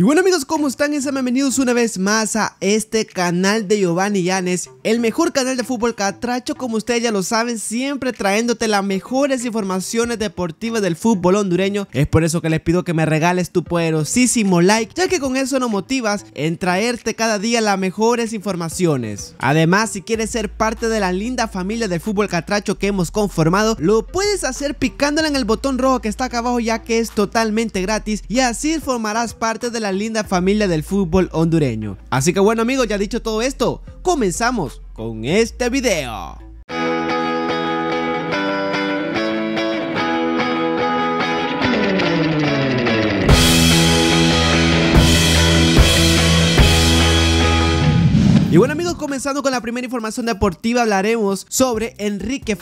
Y bueno amigos, ¿cómo están? Y bienvenidos una vez más a este canal de Giovanni Llanes El mejor canal de fútbol catracho, como ustedes ya lo saben Siempre trayéndote las mejores informaciones deportivas del fútbol hondureño Es por eso que les pido que me regales tu poderosísimo like Ya que con eso nos motivas en traerte cada día las mejores informaciones Además, si quieres ser parte de la linda familia de fútbol catracho que hemos conformado Lo puedes hacer picándole en el botón rojo que está acá abajo ya que es totalmente gratis Y así formarás parte de la linda familia del fútbol hondureño. Así que bueno amigos, ya dicho todo esto, comenzamos con este video. comenzando con la primera información deportiva, hablaremos sobre Enrique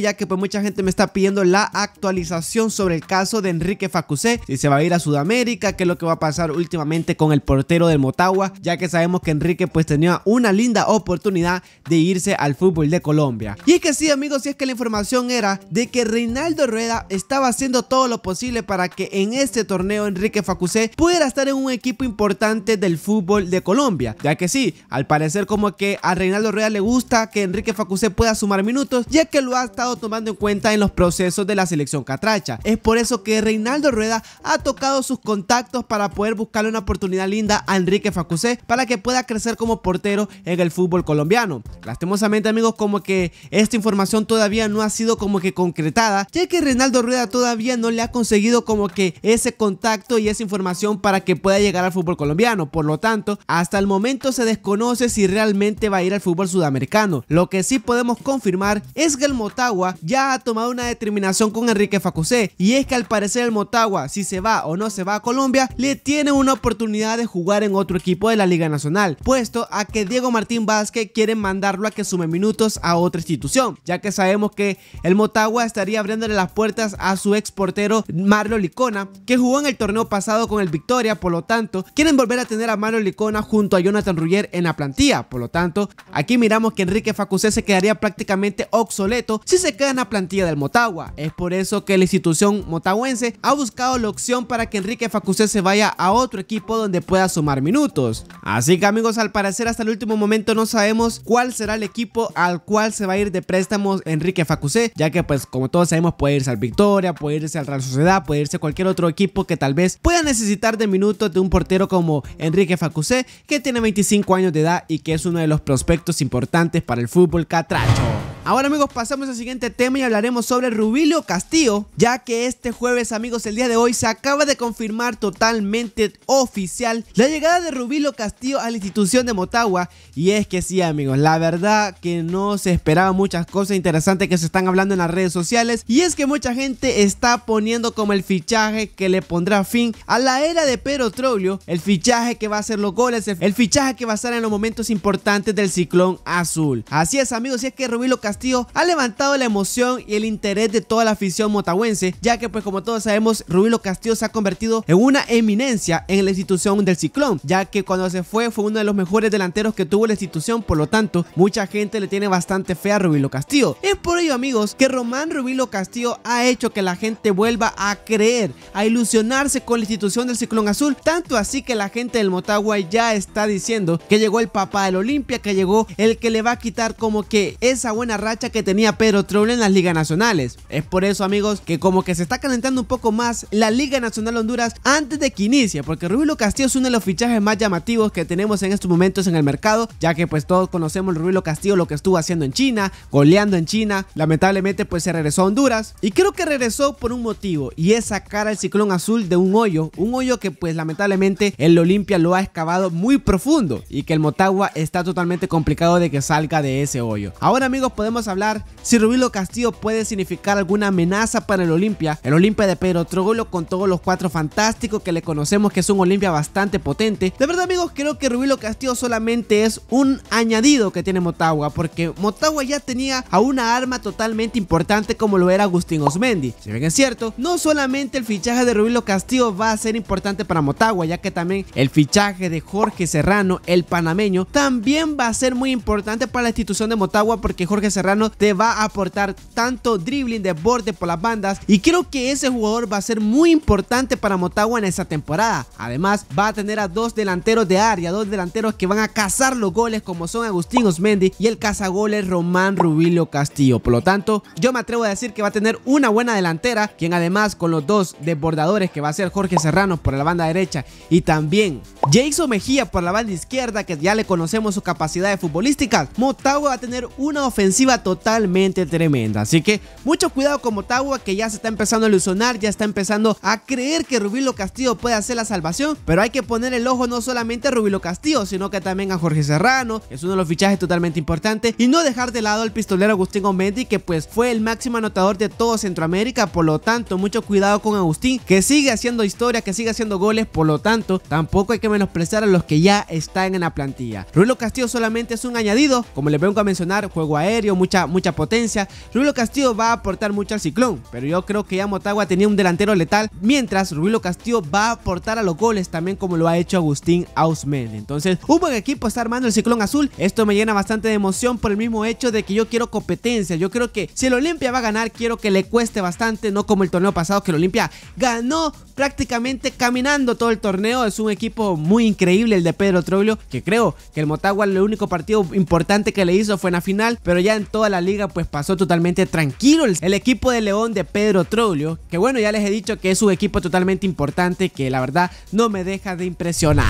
Ya que pues mucha gente me está pidiendo la actualización sobre el caso de Enrique Facusé, si se va a ir a Sudamérica, qué es lo que va a pasar últimamente con el portero del Motagua, ya que sabemos que Enrique pues tenía una linda oportunidad de irse al fútbol de Colombia. Y es que sí, amigos, si es que la información era de que Reinaldo Rueda estaba haciendo todo lo posible para que en este torneo Enrique Facusé pudiera estar en un equipo importante del fútbol de Colombia, ya que sí, al parecer como que a Reinaldo Rueda le gusta que Enrique Facusé pueda sumar minutos, ya que lo ha estado tomando en cuenta en los procesos de la selección catracha. Es por eso que Reinaldo Rueda ha tocado sus contactos para poder buscarle una oportunidad linda a Enrique Facuse para que pueda crecer como portero en el fútbol colombiano. Lastimosamente amigos, como que esta información todavía no ha sido como que concretada, ya que Reinaldo Rueda todavía no le ha conseguido como que ese contacto y esa información para que pueda llegar al fútbol colombiano. Por lo tanto, hasta el momento se desconoce si realmente va a ir al fútbol sudamericano. Lo que sí podemos confirmar es que el Motagua ya ha tomado una determinación con Enrique Facusé y es que al parecer el Motagua, si se va o no se va a Colombia, le tiene una oportunidad de jugar en otro equipo de la Liga Nacional, puesto a que Diego Martín Vázquez quiere mandarlo a que sume minutos a otra institución, ya que sabemos que el Motagua estaría abriéndole las puertas a su ex portero Marlo Licona, que jugó en el torneo pasado con el Victoria, por lo tanto, quieren volver a tener a Marlo Licona junto a Jonathan Ruyer en la plantilla, por lo tanto, Aquí miramos que Enrique Facusé se quedaría prácticamente obsoleto si se queda en la plantilla del Motagua. Es por eso que la institución motahuense ha buscado la opción para que Enrique Facusé se vaya a otro equipo donde pueda sumar minutos. Así que amigos, al parecer hasta el último momento no sabemos cuál será el equipo al cual se va a ir de préstamos Enrique Facusé, ya que pues como todos sabemos puede irse al Victoria, puede irse al Real Sociedad, puede irse a cualquier otro equipo que tal vez pueda necesitar de minutos de un portero como Enrique Facusé, que tiene 25 años de edad y que es uno de los prospectos importantes para el fútbol catracho. Ahora amigos pasamos al siguiente tema y hablaremos sobre Rubilo Castillo, ya que este jueves amigos el día de hoy se acaba de confirmar totalmente oficial la llegada de Rubilio Castillo a la institución de Motagua y es que sí amigos, la verdad que no se esperaba muchas cosas interesantes que se están hablando en las redes sociales y es que mucha gente está poniendo como el fichaje que le pondrá fin a la era de Pedro Trolio el fichaje que va a ser los goles, el fichaje que va a estar en los momentos importantes del ciclón azul. Así es amigos, y es que Rubilo Castillo ha levantado la emoción y el interés de toda la afición motahuense, ya que pues como todos sabemos, Rubilo Castillo se ha convertido en una eminencia en la institución del Ciclón, ya que cuando se fue fue uno de los mejores delanteros que tuvo la institución, por lo tanto, mucha gente le tiene bastante fe a Rubilo Castillo. Es por ello, amigos, que Román Rubilo Castillo ha hecho que la gente vuelva a creer, a ilusionarse con la institución del Ciclón Azul, tanto así que la gente del Motagua ya está diciendo que llegó el papá del Olimpia, que llegó el que le va a quitar como que esa buena racha que tenía Pedro Troll en las ligas nacionales. Es por eso amigos que como que se está calentando un poco más la Liga Nacional Honduras antes de que inicie, porque Rubilo Castillo es uno de los fichajes más llamativos que tenemos en estos momentos en el mercado, ya que pues todos conocemos Rubilo Castillo lo que estuvo haciendo en China, goleando en China, lamentablemente pues se regresó a Honduras y creo que regresó por un motivo y es sacar al ciclón azul de un hoyo, un hoyo que pues lamentablemente el Olimpia lo ha excavado muy profundo y que el Motagua está totalmente complicado de que salga de ese hoyo. Ahora amigos podemos podemos hablar si Rubilo Castillo puede significar alguna amenaza para el Olimpia. El Olimpia de Pedro Trogolo con todos los cuatro fantásticos que le conocemos que es un Olimpia bastante potente. De verdad amigos, creo que Rubilo Castillo solamente es un añadido que tiene Motagua porque Motagua ya tenía a una arma totalmente importante como lo era Agustín Osmendi. Si bien es cierto, no solamente el fichaje de Rubilo Castillo va a ser importante para Motagua, ya que también el fichaje de Jorge Serrano, el panameño, también va a ser muy importante para la institución de Motagua porque Jorge Serrano Serrano te va a aportar tanto dribbling de borde por las bandas y creo que ese jugador va a ser muy importante para Motagua en esta temporada. Además, va a tener a dos delanteros de área, dos delanteros que van a cazar los goles como son Agustín Osmendi y el cazagoles Román Rubilio Castillo. Por lo tanto, yo me atrevo a decir que va a tener una buena delantera, quien además con los dos desbordadores que va a ser Jorge Serrano por la banda derecha y también Jason Mejía por la banda izquierda, que ya le conocemos su capacidad de futbolística, Motagua va a tener una ofensiva totalmente tremenda. Así que mucho cuidado con Motagua que ya se está empezando a ilusionar, ya está empezando a creer que Rubilo Castillo puede hacer la salvación, pero hay que poner el ojo no solamente a Rubilo Castillo, sino que también a Jorge Serrano, es uno de los fichajes totalmente importantes, y no dejar de lado al pistolero Agustín Gomendi. que pues fue el máximo anotador de todo Centroamérica, por lo tanto, mucho cuidado con Agustín, que sigue haciendo historia, que sigue haciendo goles, por lo tanto, tampoco hay que menospreciar a los que ya están en la plantilla. Rubilo Castillo solamente es un añadido, como les vengo a mencionar, juego aéreo, mucha, mucha potencia. Rubilo Castillo va a aportar mucho al ciclón, pero yo creo que ya Motagua tenía un delantero letal, mientras Rubilo Castillo va a aportar a los goles también como lo ha hecho Agustín Ausmen. Entonces, un buen equipo está armando el ciclón azul. Esto me llena bastante de emoción por el mismo hecho de que yo quiero competencia. Yo creo que si el Olimpia va a ganar, quiero que le cueste bastante, no como el torneo pasado que el Olimpia ganó prácticamente caminando todo el torneo. Es un equipo muy increíble el de Pedro Troglio, que creo que el Motagua el único partido importante que le hizo fue en la final, pero ya en toda la liga pues pasó totalmente tranquilo el equipo de León de Pedro Trolio que bueno, ya les he dicho que es un equipo totalmente importante que la verdad no me deja de impresionar.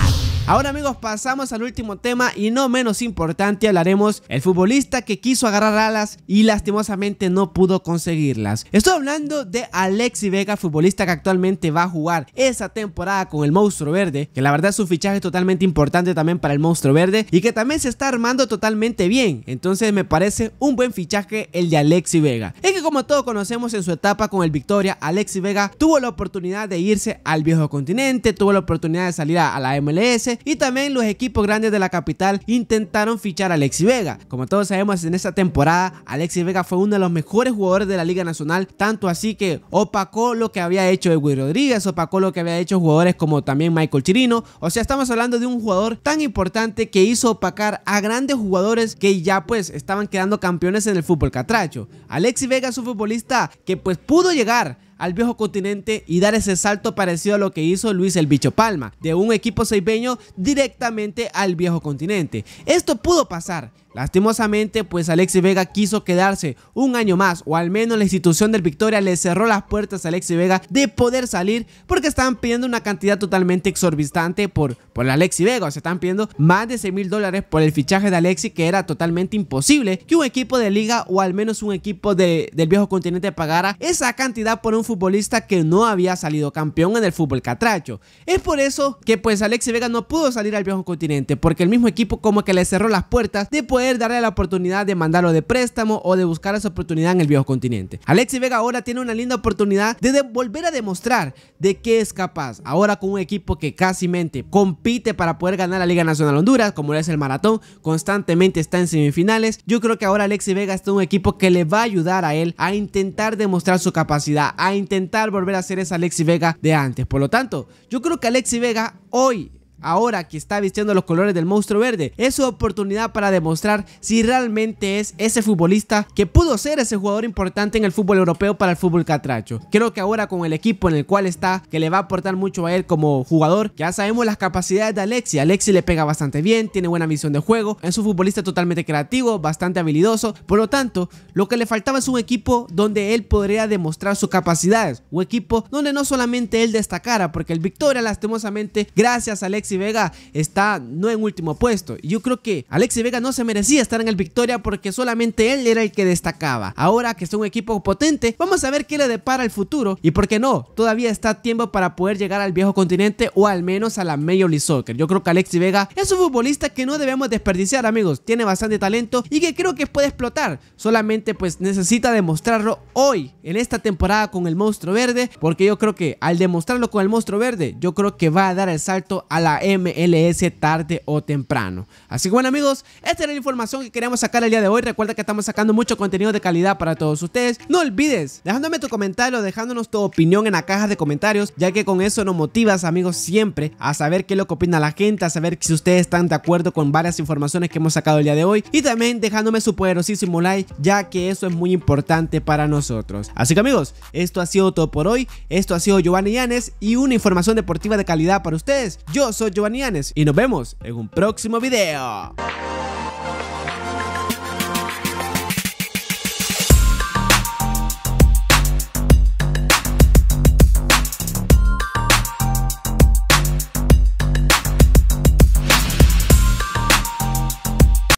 Ahora amigos pasamos al último tema y no menos importante hablaremos el futbolista que quiso agarrar alas y lastimosamente no pudo conseguirlas. Estoy hablando de Alexi Vega, futbolista que actualmente va a jugar esa temporada con el Monstruo Verde, que la verdad su fichaje es totalmente importante también para el Monstruo Verde y que también se está armando totalmente bien. Entonces me parece un buen fichaje el de Alexi Vega. Es que como todos conocemos en su etapa con el Victoria, Alexi Vega tuvo la oportunidad de irse al viejo continente, tuvo la oportunidad de salir a, a la MLS y también los equipos grandes de la capital intentaron fichar a Alexis Vega. Como todos sabemos en esta temporada, Alexis Vega fue uno de los mejores jugadores de la Liga Nacional, tanto así que opacó lo que había hecho Edwin Rodríguez, opacó lo que había hecho jugadores como también Michael Chirino, o sea, estamos hablando de un jugador tan importante que hizo opacar a grandes jugadores que ya pues estaban quedando campeones en el fútbol catracho. Alexis Vega es un futbolista que pues pudo llegar al viejo continente y dar ese salto parecido a lo que hizo Luis el Bicho Palma, de un equipo seibeño directamente al viejo continente. Esto pudo pasar, Lastimosamente, pues Alexis Vega quiso quedarse un año más, o al menos la institución del Victoria le cerró las puertas a Alexis Vega de poder salir porque estaban pidiendo una cantidad totalmente exorbitante por, por Alexis Vega, se están pidiendo más de 6 mil dólares por el fichaje de Alexi que era totalmente imposible que un equipo de liga o al menos un equipo del viejo continente pagara esa cantidad por un futbolista que no había salido campeón en el fútbol catracho. Es por eso que pues Alexis Vega no pudo salir al viejo continente porque el mismo equipo como que le cerró las puertas de poder darle la oportunidad de mandarlo de préstamo o de buscar esa oportunidad en el viejo continente. Alexis Vega ahora tiene una linda oportunidad de volver a demostrar de qué es capaz. Ahora con un equipo que casi mente compite para poder ganar la Liga Nacional Honduras, como es el maratón, constantemente está en semifinales. Yo creo que ahora Alexis Vega está en un equipo que le va a ayudar a él a intentar demostrar su capacidad, a intentar volver a ser esa Alexis Vega de antes. Por lo tanto, yo creo que Alexis Vega hoy ahora que está vistiendo los colores del monstruo verde. Es su oportunidad para demostrar si realmente es ese futbolista que pudo ser ese jugador importante en el fútbol europeo para el fútbol catracho. Creo que ahora con el equipo en el cual está, que le va a aportar mucho a él como jugador, ya sabemos las capacidades de Alexi. Alexi le pega bastante bien, tiene buena visión de juego, es un futbolista totalmente creativo, bastante habilidoso. Por lo tanto, lo que le faltaba es un equipo donde él podría demostrar sus capacidades. Un equipo donde no solamente él destacara, porque el Victoria lastimosamente, gracias a Alexi, Vega está no en último puesto. Y Yo creo que Alexi Vega no se merecía estar en el Victoria porque solamente él era el que destacaba. Ahora que es un equipo potente, vamos a ver qué le depara el futuro y por qué no, todavía está tiempo para poder llegar al viejo continente o al menos a la Major League Soccer. Yo creo que Alexi Vega es un futbolista que no debemos desperdiciar, amigos. Tiene bastante talento y que creo que puede explotar. Solamente pues necesita demostrarlo hoy, en esta temporada con el Monstruo Verde, porque yo creo que al demostrarlo con el Monstruo Verde, yo creo que va a dar el salto a la MLS tarde o temprano. Así que bueno amigos, esta era la información que queríamos sacar el día de hoy. Recuerda que estamos sacando mucho contenido de calidad para todos ustedes. No olvides dejándome tu comentario, dejándonos tu opinión en la caja de comentarios, ya que con eso nos motivas amigos siempre a saber qué es lo que opina la gente, a saber si ustedes están de acuerdo con varias informaciones que hemos sacado el día de hoy y también dejándome su poderosísimo like, ya que eso es muy importante para nosotros. Así que amigos, esto ha sido todo por hoy. Esto ha sido Giovanni Llanes y una información deportiva de calidad para ustedes. Yo soy Giovannianes y nos vemos en un próximo video.